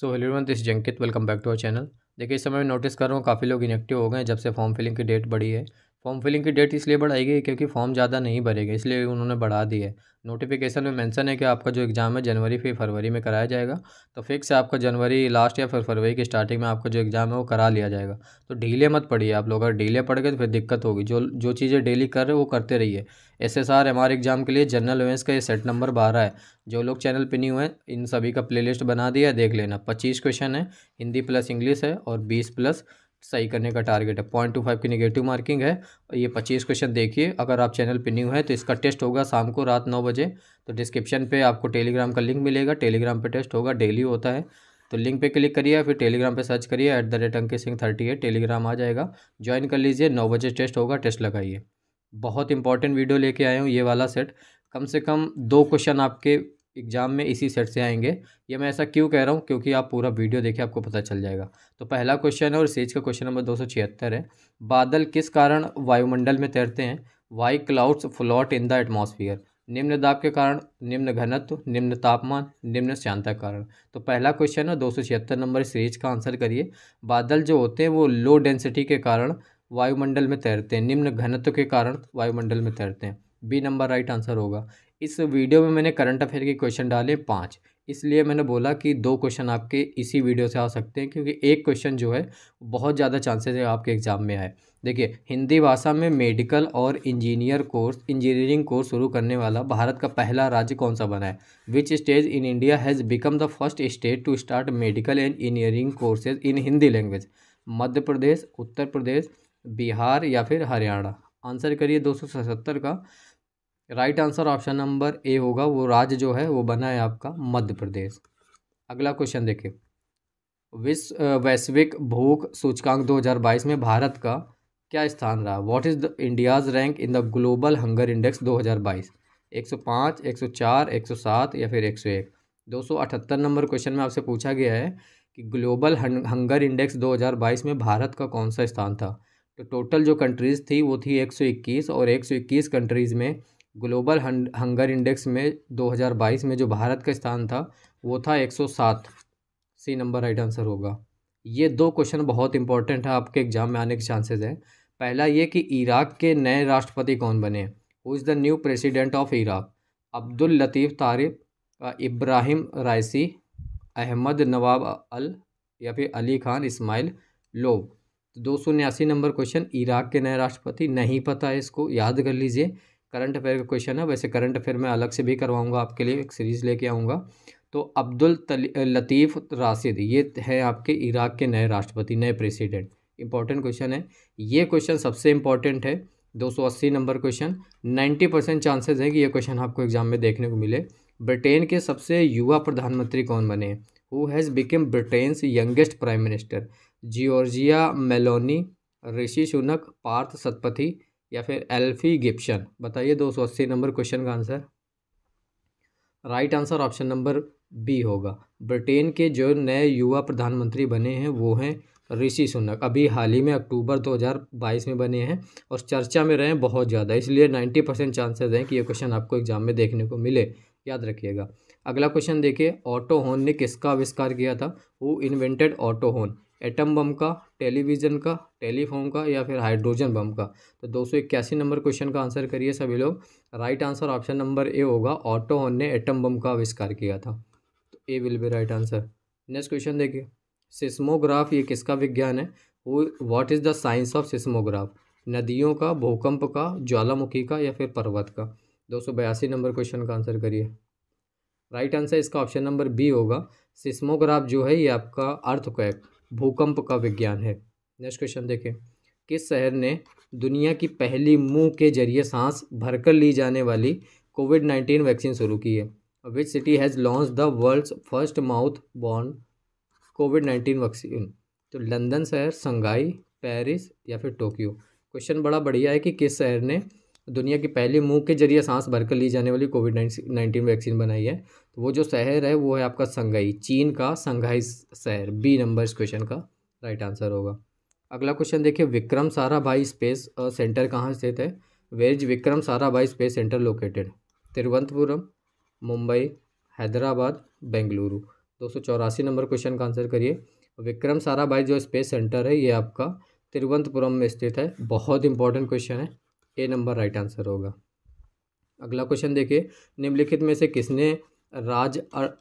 so hello everyone this जंकित welcome back to our channel देखिए इस समय मैं नोटिस कर रहा हूँ काफ़ी लोग इनेक्टिव हो गए हैं जब से फॉर्म फिलिंग की डेट बढ़ी है फॉर्म फिलिंग की डेट इसलिए बढ़ाई गई क्योंकि फॉर्म ज़्यादा नहीं भरेगा इसलिए उन्होंने बढ़ा दी है नोटिफिकेशन में मेंशन है कि आपका जो एग्ज़ाम है जनवरी फिर फरवरी में कराया जाएगा तो फिक्स है आपका जनवरी लास्ट या फिर फरवरी की स्टार्टिंग में आपका जो एग्ज़ाम है वो करा लिया जाएगा तो ढीले मत पड़िए आप लोग अगर ढीले पड़ गए तो फिर दिक्कत होगी जो जो चीज़ें डेली कर रहे वो करते रहिए S S R M R exam के लिए जनरल अवेंस का ये सेट नंबर बारह है जो लोग चैनल पर नहीं हुए इन सभी का प्ले बना दिया देख लेना पच्चीस क्वेश्चन है हिंदी प्लस इंग्लिश है और बीस प्लस सही करने का टारगेट है पॉइंट टू फाइव की निगेटिव मार्किंग है और ये पच्चीस क्वेश्चन देखिए अगर आप चैनल पे न्यू हैं तो इसका टेस्ट होगा शाम को रात नौ बजे तो डिस्क्रिप्शन पे आपको टेलीग्राम का लिंक मिलेगा टेलीग्राम पे टेस्ट होगा डेली होता है तो लिंक पे क्लिक करिए फिर टेलीग्राम पे सर्च करिए at the rate Ankit Singh thirty eight Telegram आ जाएगा ज्वाइन कर लीजिए नौ बजे टेस्ट होगा टेस्ट लगाइए बहुत इंपॉर्टेंट वीडियो लेके आए हूँ ये वाला सेट कम से कम दो क्वेश्चन आपके एग्ज़ाम में इसी सेट से आएंगे ये मैं ऐसा क्यों कह रहा हूँ क्योंकि आप पूरा वीडियो देखिए आपको पता चल जाएगा तो पहला क्वेश्चन है और सेज का क्वेश्चन नंबर दो सौ छिहत्तर है बादल किस कारण वायुमंडल में तैरते हैं why clouds float in the atmosphere निम्न दाब के कारण निम्न घनत्व निम्न तापमान निम्न श्यांता कारण तो पहला क्वेश्चन है दो सौ छिहत्तर नंबर सीरीज का आंसर करिए बादल जो होते हैं वो लो डेंसिटी के कारण वायुमंडल में तैरते हैं निम्न घनत्व के कारण वायुमंडल में तैरते हैं बी नंबर राइट आंसर होगा इस वीडियो में मैंने करंट अफेयर के क्वेश्चन डाले पाँच इसलिए मैंने बोला कि दो क्वेश्चन आपके इसी वीडियो से आ सकते हैं क्योंकि एक क्वेश्चन जो है बहुत ज़्यादा चांसेस है आपके एग्ज़ाम में आए देखिए हिंदी भाषा में मेडिकल और इंजीनियर कोर्स इंजीनियरिंग कोर्स शुरू करने वाला भारत का पहला राज्य कौन सा बना है which stage in India has become the first state to start medical and engineering courses in Hindi language Madhya Pradesh Uttar Pradesh Bihar या फिर हरियाणा आंसर करिए दो का right answer option number A होगा वो राज्य जो है वो बना है आपका मध्य प्रदेश अगला क्वेश्चन देखिए विश्व वैश्विक भूख सूचकांक 2022 में भारत का क्या स्थान रहा what is the India's rank in the global hunger index 2022 105, 104, 107 या फिर 101 अठहत्तर नंबर क्वेश्चन में आपसे पूछा गया है कि ग्लोबल हंगर इंडेक्स 2022 में भारत का कौन सा स्थान था तो टोटल जो कंट्रीज़ थी वो थी 121 और 121 कंट्रीज़ में ग्लोबल हंगर इंडेक्स में 2022 में जो भारत का स्थान था वो था 107 सी नंबर राइट आंसर होगा ये दो क्वेश्चन बहुत इंपॉर्टेंट है आपके एग्जाम में आने के चांसेस हैं पहला ये कि इराक के नए राष्ट्रपति कौन बने who is the new president of Iraq Abdul Latif तारिफ इब्राहिम रायसी अहमद नवाब अल या फिर अली खान इस्माइल लोब तो दो सौ उन्यासी नंबर क्वेश्चन इराक के नए राष्ट्रपति नहीं पता है इसको याद कर लीजिए करंट अफेयर का क्वेश्चन है वैसे करंट अफेयर मैं अलग से भी करवाऊंगा आपके लिए एक सीरीज़ लेके आऊँगा तो अब्दुल लतीफ़ राशिद ये है आपके इराक के नए राष्ट्रपति नए प्रेसिडेंट इंपॉर्टेंट क्वेश्चन है ये क्वेश्चन सबसे इंपॉर्टेंट है 280 नंबर क्वेश्चन 90 परसेंट चांसेज हैं कि ये क्वेश्चन आपको एग्जाम में देखने को मिले ब्रिटेन के सबसे युवा प्रधानमंत्री कौन बने who has become Britain's youngest prime minister Giorgia Meloni Rishi Sunak Parth Satpathy या फिर एल्फी गिप्शन बताइए दो सौ अस्सी नंबर क्वेश्चन का answer right answer option number B होगा ब्रिटेन के जो नए युवा प्रधानमंत्री बने हैं वो हैं ऋषि सुनक अभी हाल ही में अक्टूबर 2022 में बने हैं और चर्चा में रहे बहुत ज़्यादा इसलिए 90 परसेंट चांसेज हैं कि ये क्वेश्चन आपको एग्जाम में देखने को मिले याद रखिएगा अगला क्वेश्चन देखिए ऑटो ने किसका आविष्कार किया था वो इन्वेंटेड ऑटो एटम बम का टेलीविज़न का टेलीफोन का या फिर हाइड्रोजन बम का तो दो सौ इक्यासी नंबर क्वेश्चन का आंसर करिए सभी लोग right answer option number A होगा होन ने एटम बम का आविष्कार किया था तो A will be right answer next question देखिए सिस्मोग्राफ ये किसका विज्ञान है वो what is the science of seismograph नदियों का भूकंप का ज्वालामुखी का या फिर पर्वत का दो सौ बयासी नंबर क्वेश्चन का आंसर करिए राइट आंसर इसका ऑप्शन नंबर बी होगा सिस्मोग्राफ जो है ये आपका अर्थक्वेक भूकंप का विज्ञान है नेक्स्ट क्वेश्चन देखें किस शहर ने दुनिया की पहली मुंह के जरिए सांस भरकर ली जाने वाली कोविड नाइन्टीन वैक्सीन शुरू की है which city has launch the world's first mouth born COVID nineteen vaccine तो लंदन शहर संघाई पेरिस या फिर टोक्यो क्वेश्चन बड़ा बढ़िया है कि किस शहर ने दुनिया के पहले मुंह के जरिए सांस भरकर ली जाने वाली कोविड नाइन्टीन वैक्सीन बनाई है तो वो जो शहर है वो है आपका संघाई चीन का संघाई शहर बी नंबर इस क्वेश्चन का राइट आंसर होगा अगला क्वेश्चन देखिए विक्रम सारा भाई स्पेस सेंटर कहाँ स्थित है veg is Vikram Bhai space centre located Thiruvananthapuram Mumbai Hyderabad Bengaluru दो सौ चौरासी नंबर क्वेश्चन का आंसर करिए विक्रम साराभाई जो स्पेस सेंटर है ये आपका तिरुवंतपुरम में स्थित है बहुत इंपॉर्टेंट क्वेश्चन है ए नंबर राइट आंसर होगा अगला क्वेश्चन देखिए निम्नलिखित में से किसने राज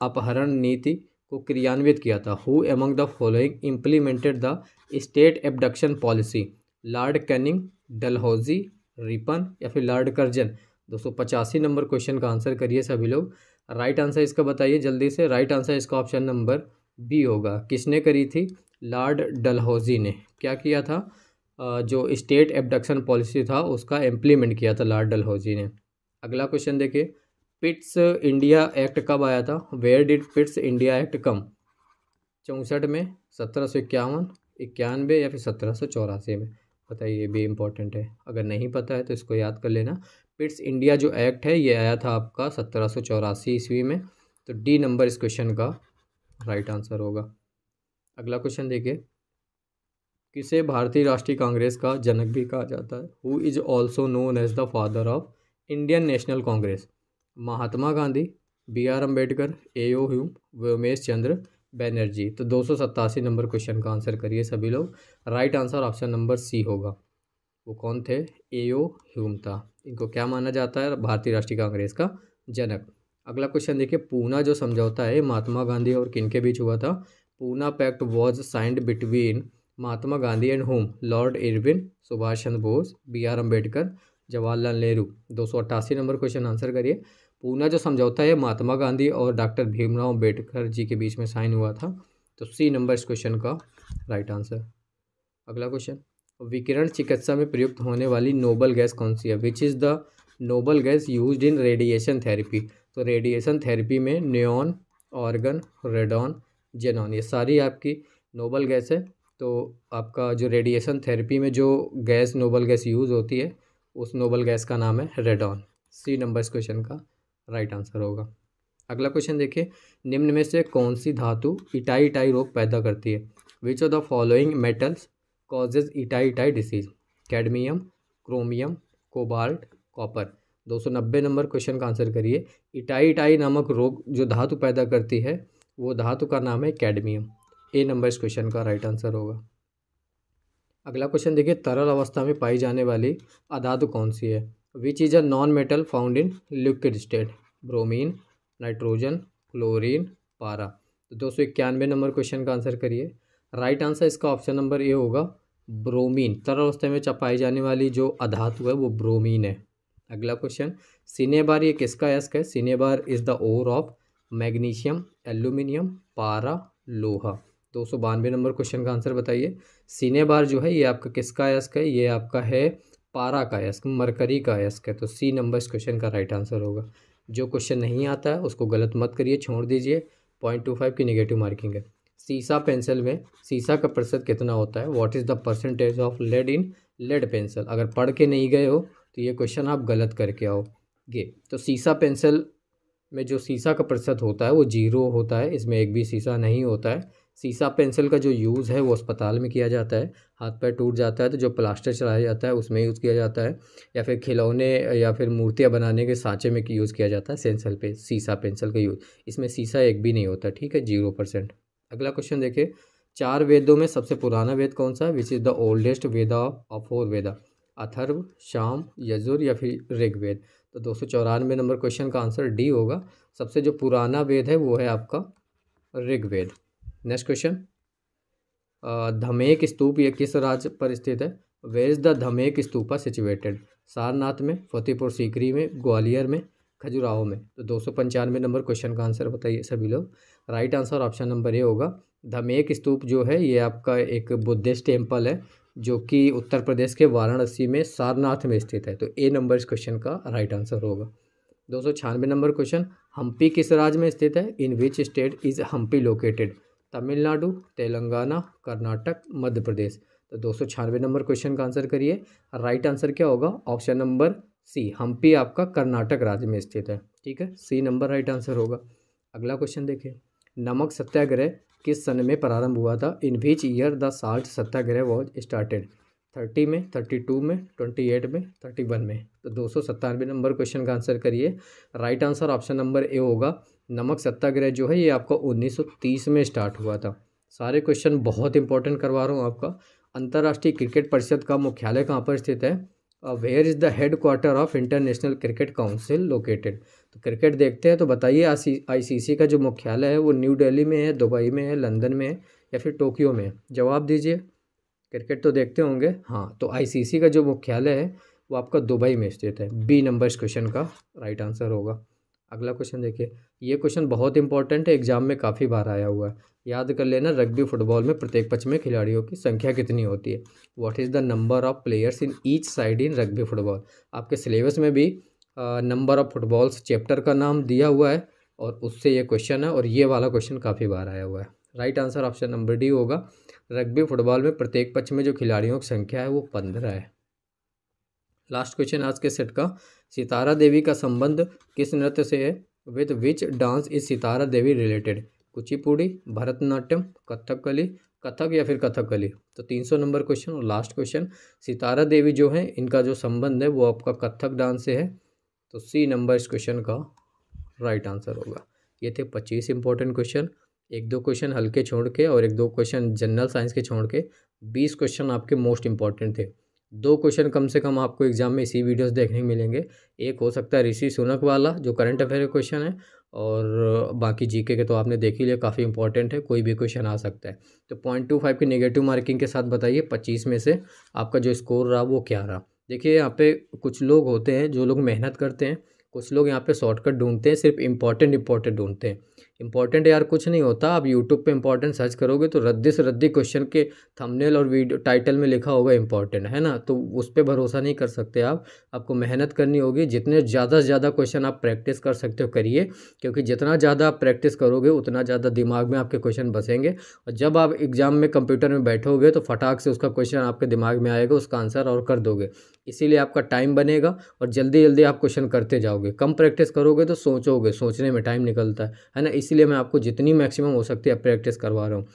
अपहरण नीति को क्रियान्वित किया था who among the following implemented the state abduction policy lord Canning Dalhousie Ripon या फिर लॉर्ड कर्जन दोस्तों पचासी नंबर क्वेश्चन का आंसर करिए सभी लोग राइट आंसर इसका बताइए जल्दी से राइट आंसर इसका ऑप्शन नंबर बी होगा किसने करी थी लॉर्ड डलहौजी ने क्या किया था जो स्टेट एबडक्शन पॉलिसी था उसका इम्प्लीमेंट किया था लॉर्ड डलहौजी ने अगला क्वेश्चन देखिए पिट्स इंडिया एक्ट कब आया था where did Pitt's India act come चौंसठ में सत्रह सौ इक्यावन इक्यानवे या फिर सत्रह सौ चौरासी में बताइए ये भी इम्पोर्टेंट है अगर नहीं पता है तो इसको याद कर लेना पिट्स इंडिया जो एक्ट है ये आया था आपका सत्रह सौ चौरासी ईस्वी में तो डी नंबर इस क्वेश्चन का राइट आंसर होगा अगला क्वेश्चन देखिए किसे भारतीय राष्ट्रीय कांग्रेस का जनक भी कहा जाता है who is also known as the father of Indian National Congress Mahatma Gandhi B R Ambedkar A O Hume Womesh Chandra Banerjee तो दो सौ सत्तासी नंबर क्वेश्चन का आंसर करिए सभी लोग right answer option number C होगा वो कौन थे ए ओ ह्यूम था इनको क्या माना जाता है भारतीय राष्ट्रीय कांग्रेस का जनक अगला क्वेश्चन देखिए पूना जो समझौता है महात्मा गांधी और किन के बीच हुआ था Poona pact was signed between Mahatma Gandhi and home lord Irwin Subhash Chandra Bose B R Ambedkar Jawaharlal Nehru दो नंबर क्वेश्चन आंसर करिए पूना जो समझौता है महात्मा गांधी और डॉक्टर भीमराव अम्बेडकर जी के बीच में साइन हुआ था तो सी नंबर इस क्वेश्चन का राइट आंसर अगला क्वेश्चन विकिरण चिकित्सा में प्रयुक्त होने वाली नोबल गैस कौन सी है which is the noble gas use in radiation therapy तो रेडिएशन थेरेपी में न्योन ऑर्गन रेडॉन जेनॉन ये सारी आपकी नोबल गैस है तो आपका जो रेडिएशन थेरेपी में जो गैस नोबल गैस यूज़ होती है उस नोबल गैस का नाम है रेडॉन सी नंबर इस क्वेश्चन का राइट आंसर होगा अगला क्वेश्चन देखिए निम्न में से कौन सी धातु इटाई इटाई रोग पैदा करती है which of the following metals causes itai itai disease cadmium chromium cobalt copper 290 number question का आंसर करिए इटाई इटाई नामक रोग जो धातु पैदा करती है वो धातु का नाम है कैडमियम ए नंबर इस क्वेश्चन का राइट आंसर होगा अगला क्वेश्चन देखिए तरल अवस्था में पाई जाने वाली अधातु कौन सी है which is a non metal found in liquid state bromine nitrogen chlorine पारा तो दो सौ इक्यानवे नंबर क्वेश्चन का आंसर करिए राइट आंसर इसका ऑप्शन नंबर ए होगा ब्रोमीन तरल अवस्था में पाई जाने वाली जो अधातु है वो ब्रोमीन है अगला क्वेश्चन सिनेबार ये किसका एस्क है cinnabar is the ore of magnesium aluminium पारा लोहा दो सौ बानवे नंबर क्वेश्चन का आंसर बताइए सीने बार जो है ये आपका किसका अयस्क है ये आपका है पारा का अयस्क मरकरी का अयस्क है तो सी नंबर इस क्वेश्चन का राइट आंसर होगा जो क्वेश्चन नहीं आता है उसको गलत मत करिए छोड़ दीजिए पॉइंट टू फाइव की निगेटिव मार्किंग है सीसा पेंसिल में सीसा का प्रतिशत कितना होता है what is the percentage of lead in lead pencil अगर पढ़ के नहीं गए हो तो ये क्वेश्चन आप गलत करके आओ ये तो सीसा पेंसिल में जो सीसा का प्रतिशत होता है वो जीरो होता है इसमें एक भी सीसा नहीं होता है सीसा पेंसिल का जो यूज़ है वो अस्पताल में किया जाता है हाथ पैर टूट जाता है तो जो प्लास्टर चलाया जाता है उसमें यूज़ किया जाता है या फिर खिलौने या फिर मूर्तियाँ बनाने के सांचे में यूज़ किया जाता है सेंसल पे सीसा पेंसिल का यूज़ इसमें सीसा एक भी नहीं होता ठीक है जीरो परसेंट अगला क्वेश्चन देखिए चार वेदों में सबसे पुराना वेद कौन सा है which is the oldest Veda of four Veda Atharva Sama Yajur या फिर ऋग्वेद तो दो सौ चौरानवे नंबर क्वेश्चन का आंसर डी होगा सबसे जो पुराना वेद है वो है आपका Rigveda next question uh, Dhamek Stupa यह किस राज्य पर स्थित है where is the Dhamek stupa situated Sarnath में फतेहपुर सीकरी में ग्वालियर में खजुराहो में तो दो सौ पंचानवे नंबर क्वेश्चन का आंसर बताइए सभी लोग right answer option number A होगा धमेक स्तूप जो है ये आपका एक बुद्धिस्ट टेम्पल है जो कि उत्तर प्रदेश के वाराणसी में सारनाथ में स्थित है तो ए नंबर इस क्वेश्चन का राइट आंसर होगा दो सौ छियानवे नंबर क्वेश्चन हम्पी किस राज्य में स्थित है in which state is Hampi located Tamil Nadu Telangana Karnataka Madhya Pradesh तो दो सौ छियानवे नंबर क्वेश्चन का आंसर करिए राइट आंसर क्या होगा ऑप्शन नंबर सी हम्पी आपका कर्नाटक राज्य में स्थित है ठीक है सी नंबर राइट आंसर होगा अगला क्वेश्चन देखिए नमक सत्याग्रह किस सन में प्रारंभ हुआ था in which year the salt satyagraha was started thirty में थर्टी टू में ट्वेंटी एट में थर्टी वन में तो दो सौ सत्तानवे नंबर क्वेश्चन का आंसर करिए right answer option number A होगा नमक सत्याग्रह जो है ये आपका 1930 में स्टार्ट हुआ था सारे क्वेश्चन बहुत इंपॉर्टेंट करवा रहा हूँ आपका अंतर्राष्ट्रीय क्रिकेट परिषद का मुख्यालय कहाँ पर स्थित है where is the headquarter of International Cricket Council located तो क्रिकेट देखते हैं तो बताइए आईसीसी का जो मुख्यालय है वो न्यू दिल्ली में है दुबई में है लंदन में है या फिर टोक्यो में है जवाब दीजिए क्रिकेट तो देखते होंगे हाँ तो आईसीसी का जो मुख्यालय है वो आपका दुबई में स्थित है बी नंबर क्वेश्चन का राइट आंसर होगा अगला क्वेश्चन देखिए ये क्वेश्चन बहुत इंपॉर्टेंट है एग्जाम में काफ़ी बार आया हुआ है याद कर लेना रग्बी फुटबॉल में प्रत्येक पक्ष में खिलाड़ियों की संख्या कितनी होती है what is the number of players in each side in rugby football आपके सिलेबस में भी नंबर ऑफ फुटबॉल्स चैप्टर का नाम दिया हुआ है और उससे ये क्वेश्चन है और ये वाला क्वेश्चन काफ़ी बार आया हुआ है right answer option number D होगा रग्बी फुटबॉल में प्रत्येक पक्ष में जो खिलाड़ियों की संख्या है वो पंद्रह है लास्ट क्वेश्चन आज के सेट का सितारा देवी का संबंध किस नृत्य से है with which dance is Sitara Devi related Kuchipudi Bharatanatyam Kathakali Kathak या फिर कथकली तो 300 नंबर क्वेश्चन और लास्ट क्वेश्चन सितारा देवी जो है इनका जो संबंध है वो आपका कथक डांस से है तो सी नंबर इस क्वेश्चन का राइट आंसर होगा ये थे पच्चीस इंपॉर्टेंट क्वेश्चन एक दो क्वेश्चन हल्के छोड़ के और एक दो क्वेश्चन जनरल साइंस के छोड़ के बीस क्वेश्चन आपके मोस्ट इंपॉर्टेंट थे दो क्वेश्चन कम से कम आपको एग्जाम में इसी वीडियोस देखने मिलेंगे एक हो सकता है ऋषि सुनक वाला जो करंट अफेयर क्वेश्चन है और बाकी जीके के तो आपने देख ही लिया काफ़ी इंपॉर्टेंट है कोई भी क्वेश्चन आ सकता है तो पॉइंट टू फाइव की नेगेटिव मार्किंग के साथ बताइए पच्चीस में से आपका जो स्कोर रहा वो क्या रहा देखिए यहाँ पे कुछ लोग होते हैं जो लोग मेहनत करते हैं कुछ लोग यहाँ पे शॉर्टकट ढूंढते हैं सिर्फ इम्पॉर्टेंट इम्पॉर्टेंट ढूंढते हैं इंपॉर्टेंट यार कुछ नहीं होता आप यूट्यूब पे इंपॉर्टेंट सर्च करोगे तो रद्दी से रद्दी क्वेश्चन के थंबनेल और वीडियो टाइटल में लिखा होगा इंपॉर्टेंट है ना तो उस पर भरोसा नहीं कर सकते आप आपको मेहनत करनी होगी जितने ज़्यादा से ज़्यादा क्वेश्चन आप प्रैक्टिस कर सकते हो करिए क्योंकि जितना ज़्यादा आप प्रैक्टिस करोगे उतना ज़्यादा दिमाग में आपके क्वेश्चन बसेंगे और जब आप एग्ज़ाम में कंप्यूटर में बैठोगे तो फटाक से उसका क्वेश्चन आपके दिमाग में आएगा उसका आंसर और कर दोगे इसीलिए आपका टाइम बनेगा और जल्दी जल्दी आप क्वेश्चन करते जाओगे कम प्रैक्टिस करोगे तो सोचोगे सोचने में टाइम निकलता है ना इस इसीलिए मैं आपको जितनी मैक्सिमम हो सकती है प्रैक्टिस करवा रहा हूँ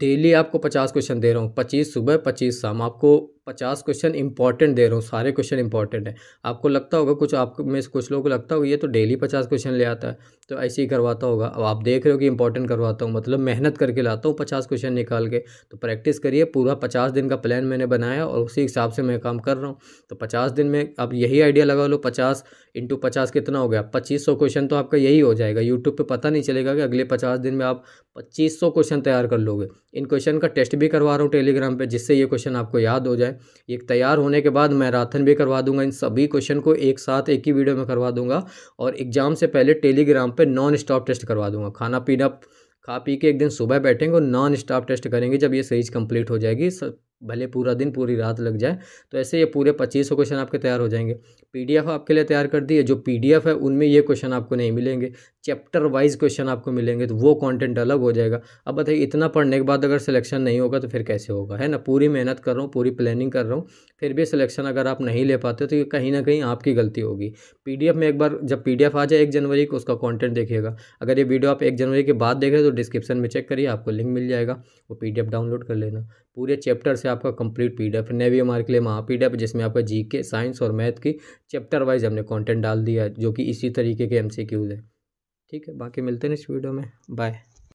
डेली आपको पचास क्वेश्चन दे रहा हूँ पच्चीस सुबह पच्चीस शाम आपको पचास क्वेश्चन इंपॉर्टेंट दे रहा हूँ सारे क्वेश्चन इंपॉर्टेंट है आपको लगता होगा कुछ आपको में से कुछ लोगों को लगता होगा ये तो डेली पचास क्वेश्चन ले आता है तो ऐसे ही करवाता होगा अब आप देख रहे हो कि इंपॉर्टेंट करवाता हूँ मतलब मेहनत करके लाता हूँ पचास क्वेश्चन निकाल के तो प्रैक्टिस करिए पूरा पचास दिन का प्लान मैंने बनाया और उसी हिसाब से मैं काम कर रहा हूँ तो पचास दिन में आप यही आइडिया लगा लो पचास इंटू पचास कितना हो गया पच्चीस सौ क्वेश्चन तो आपका यही हो जाएगा यूट्यूब पर पता नहीं चलेगा कि अगले पचास दिन में आप पच्चीस सौ क्वेश्चन तैयार कर लोगे इन क्वेश्चन का टेस्ट भी करवा रहा हूँ टेलीग्राम पर जिससे ये क्वेश्चन आपको याद हो जाए एक तैयार होने के बाद मैराथन भी करवा दूंगा इन सभी क्वेश्चन को एक साथ एक ही वीडियो में करवा दूंगा और एग्जाम से पहले टेलीग्राम पर नॉन स्टॉप टेस्ट करवा दूंगा खाना पीना खा पी के एक दिन सुबह बैठेंगे और नॉन स्टॉप टेस्ट करेंगे जब ये सीरीज कंप्लीट हो जाएगी भले पूरा दिन पूरी रात लग जाए तो ऐसे ये पूरे पच्चीसों क्वेश्चन आपके तैयार हो जाएंगे पीडीएफ आपके लिए तैयार कर दी है जो पीडीएफ है उनमें ये क्वेश्चन आपको नहीं मिलेंगे चैप्टर वाइज क्वेश्चन आपको मिलेंगे तो वो कंटेंट अलग हो जाएगा अब बताइए इतना पढ़ने के बाद अगर सिलेक्शन नहीं होगा तो फिर कैसे होगा है ना पूरी मेहनत कर रहा हूँ पूरी प्लानिंग कर रहा हूँ फिर भी सिलेक्शन अगर आप नहीं ले पाते तो ये कहीं ना कहीं आपकी गलती होगी पी में एक बार जब पी आ जाए एक जनवरी को उसका कॉन्टेंट देखिएगा अगर ये वीडियो आप एक जनवरी के बाद देख रहे हो तो डिस्क्रिप्शन में चेक करिए आपको लिंक मिल जाएगा वो पी डाउनलोड कर लेना पूरे चैप्टर से आपका कंप्लीट पीडीएफ ने भी हमारे के लिए महा पीडीएफ जिसमें आपका जी के साइंस और मैथ की चैप्टर वाइज हमने कंटेंट डाल दिया जो कि इसी तरीके के एमसीक्यूज हैं ठीक है बाकी मिलते हैं इस वीडियो में बाय